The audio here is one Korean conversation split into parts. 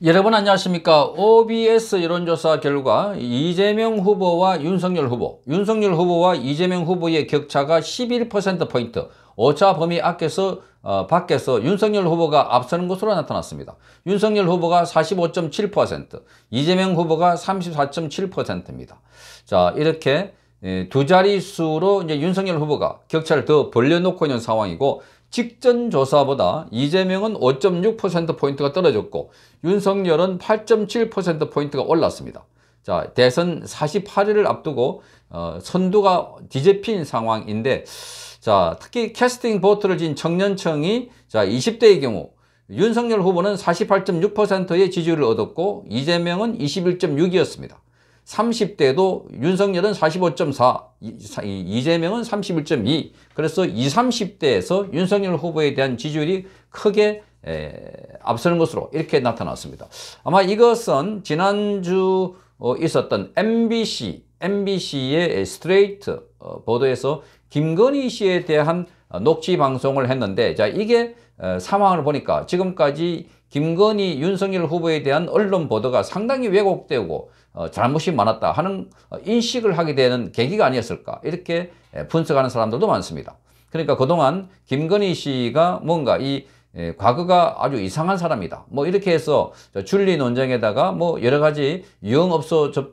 여러분 안녕하십니까 OBS 여론조사 결과 이재명 후보와 윤석열 후보 윤석열 후보와 이재명 후보의 격차가 11%포인트 오차 범위 밖에서, 어, 밖에서 윤석열 후보가 앞서는 것으로 나타났습니다 윤석열 후보가 45.7% 이재명 후보가 34.7%입니다 자 이렇게 예, 두 자릿수로 이제 윤석열 후보가 격차를 더 벌려놓고 있는 상황이고 직전 조사보다 이재명은 5.6%포인트가 떨어졌고 윤석열은 8.7%포인트가 올랐습니다. 자 대선 48일을 앞두고 어, 선두가 뒤집힌 상황인데 자 특히 캐스팅 보트를 진 청년층이 자 20대의 경우 윤석열 후보는 48.6%의 지지율을 얻었고 이재명은 21.6이었습니다. 30대도 윤석열은 45.4, 이재명은 31.2. 그래서 20, 30대에서 윤석열 후보에 대한 지지율이 크게 에, 앞서는 것으로 이렇게 나타났습니다. 아마 이것은 지난주 어, 있었던 MBC, MBC의 스트레이트 어, 보도에서 김건희 씨에 대한 어, 녹취 방송을 했는데 자 이게 어, 상황을 보니까 지금까지 김건희 윤석열 후보에 대한 언론 보도가 상당히 왜곡되고 어, 잘못이 많았다 하는 어, 인식을 하게 되는 계기가 아니었을까 이렇게 분석하는 사람들도 많습니다. 그러니까 그동안 김건희 씨가 뭔가 이 과거가 아주 이상한 사람이다. 뭐 이렇게 해서 줄리 논쟁에다가 뭐 여러 가지 유흥업소 접,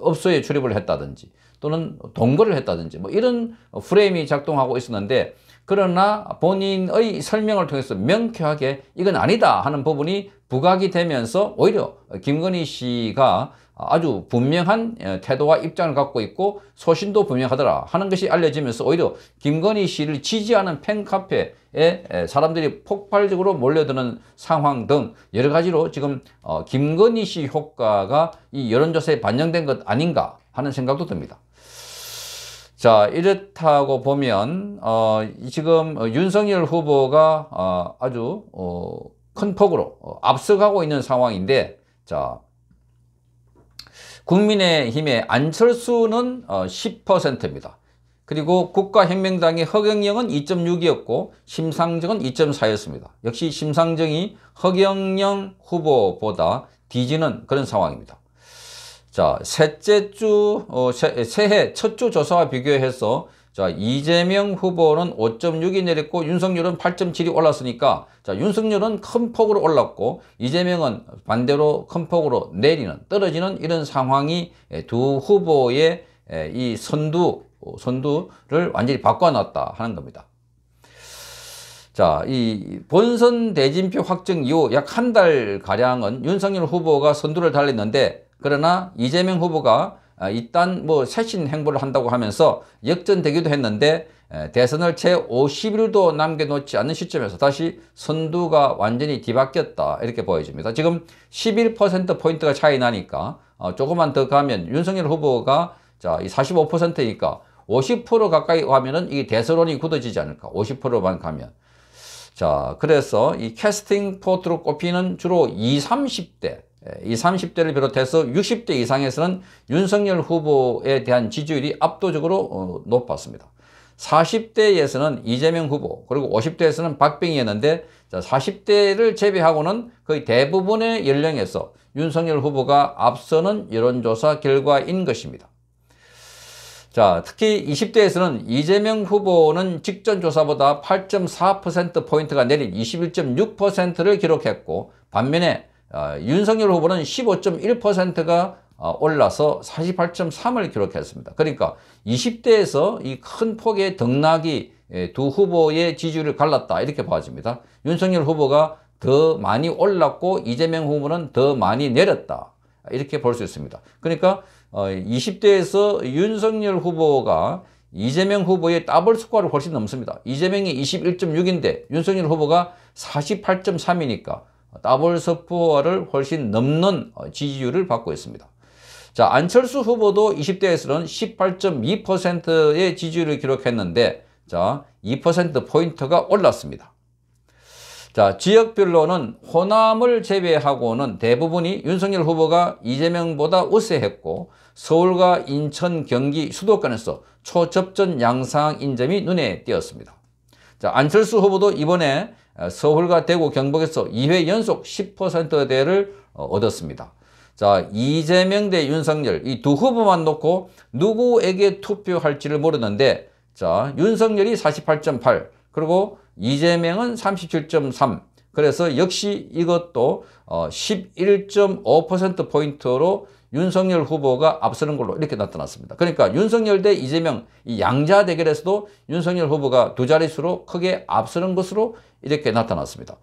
업소에 출입을 했다든지 또는 동거를 했다든지 뭐 이런 프레임이 작동하고 있었는데 그러나 본인의 설명을 통해서 명쾌하게 이건 아니다 하는 부분이 부각이 되면서 오히려 김건희 씨가 아주 분명한 어, 태도와 입장을 갖고 있고 소신도 분명하더라 하는 것이 알려지면서 오히려 김건희 씨를 지지하는 팬카페에 사람들이 폭발적으로 몰려드는 상황 등 여러 가지로 지금 어, 김건희 씨 효과가 이 여론조사에 반영된 것 아닌가 하는 생각도 듭니다. 자 이렇다고 보면 어, 지금 윤석열 후보가 어, 아주 어, 큰 폭으로 어, 앞서가고 있는 상황인데 자 국민의힘의 안철수는 10%입니다. 어, 그리고 국가혁명당의 허경영은 2.6이었고 심상정은 2.4였습니다. 역시 심상정이 허경영 후보보다 뒤지는 그런 상황입니다. 자, 셋째 주, 어, 새해 첫 주 조사와 비교해서 자, 이재명 후보는 5.6이 내렸고 윤석열은 8.7이 올랐으니까 자, 윤석열은 큰 폭으로 올랐고 이재명은 반대로 큰 폭으로 내리는 떨어지는 이런 상황이 두 후보의 이 선두 어, 선두를 완전히 바꿔놨다 하는 겁니다. 자, 이 본선 대진표 확정 이후 약 한 달 가량은 윤석열 후보가 선두를 달렸는데 그러나 이재명 후보가 일단 아, 뭐 새신 행보를 한다고 하면서 역전되기도 했는데 대선을 채 50일도 남겨놓지 않는 시점에서 다시 선두가 완전히 뒤바뀌었다 이렇게 보여집니다. 지금 11%포인트가 차이 나니까 어, 조금만 더 가면 윤석열 후보가 자 45%니까 50% 가까이 가면은 이대선론이 굳어지지 않을까 50%만 가면 자 그래서 이 캐스팅 포트로 꼽히는 주로 20, 30대 이 30대를 비롯해서 60대 이상에서는 윤석열 후보에 대한 지지율이 압도적으로 어, 높았습니다. 40대에서는 이재명 후보 그리고 50대에서는 박빙이었는데 40대를 제외하고는 거의 대부분의 연령에서 윤석열 후보가 앞서는 여론조사 결과인 것입니다. 자, 특히 20대에서는 이재명 후보는 직전 조사보다 8.4%포인트가 내린 21.6%를 기록했고 반면에 아, 윤석열 후보는 15.1%가 아, 올라서 48.3을 기록했습니다. 그러니까 20대에서 이 큰 폭의 등락이 예, 두 후보의 지지율을 갈랐다 이렇게 봐집니다. 윤석열 후보가 더 많이 올랐고 이재명 후보는 더 많이 내렸다 이렇게 볼 수 있습니다. 그러니까 20대에서 어, 윤석열 후보가 이재명 후보의 더블 스코어를 훨씬 넘습니다. 이재명이 21.6인데 윤석열 후보가 48.3이니까 더블서포어를 훨씬 넘는 지지율을 받고 있습니다. 자 안철수 후보도 20대에서는 18.2%의 지지율을 기록했는데 자 2%포인트가 올랐습니다. 자 지역별로는 호남을 제외하고는 대부분이 윤석열 후보가 이재명보다 우세했고 서울과 인천, 경기, 수도권에서 초접전 양상인 점이 눈에 띄었습니다. 자, 안철수 후보도 이번에 어, 서울과 대구 경북에서 2회 연속 10%대를 어, 얻었습니다. 자, 이재명 대 윤석열 이 두 후보만 놓고 누구에게 투표할지를 모르는데 자, 윤석열이 48.8 그리고 이재명은 37.3 그래서 역시 이것도 11.5% 어, 포인트로 윤석열 후보가 앞서는 걸로 이렇게 나타났습니다. 그러니까 윤석열 대 이재명 이 양자 대결에서도 윤석열 후보가 두 자릿수로 크게 앞서는 것으로 이렇게 나타났습니다.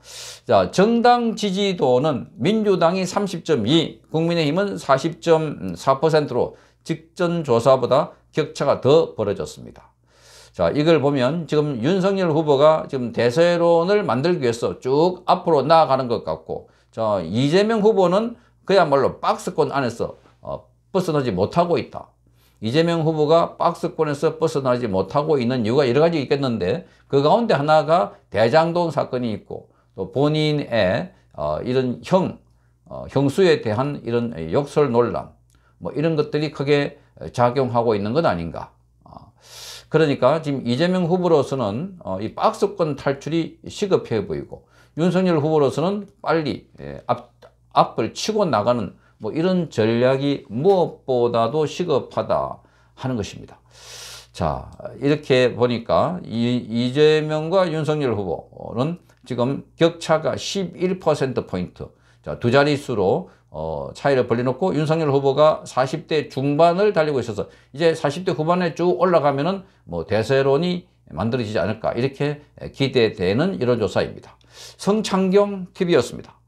자, 정당 지지도는 민주당이 30.2, 국민의힘은 40.4%로 직전 조사보다 격차가 더 벌어졌습니다. 자, 이걸 보면 지금 윤석열 후보가 지금 대세론을 만들기 위해서 쭉 앞으로 나아가는 것 같고, 자, 이재명 후보는 그야말로 박스권 안에서 어, 벗어나지 못하고 있다. 이재명 후보가 박스권에서 벗어나지 못하고 있는 이유가 여러 가지 있겠는데 그 가운데 하나가 대장동 사건이 있고 또 본인의 어, 이런 형, 어, 형수에 대한 이런 욕설 논란 뭐 이런 것들이 크게 작용하고 있는 것 아닌가. 어, 그러니까 지금 이재명 후보로서는 어, 이 박스권 탈출이 시급해 보이고 윤석열 후보로서는 빨리 예, 앞, 앞을 치고 나가는 뭐 이런 전략이 무엇보다도 시급하다 하는 것입니다. 자, 이렇게 보니까 이, 재명과 윤석열 후보는 지금 격차가 11%포인트, 자, 두 자릿수로 어, 차이를 벌려놓고 윤석열 후보가 40대 중반을 달리고 있어서 이제 40대 후반에 쭉 올라가면은 뭐 대세론이 만들어지지 않을까 이렇게 기대되는 이런 조사입니다. 성창경 TV였습니다.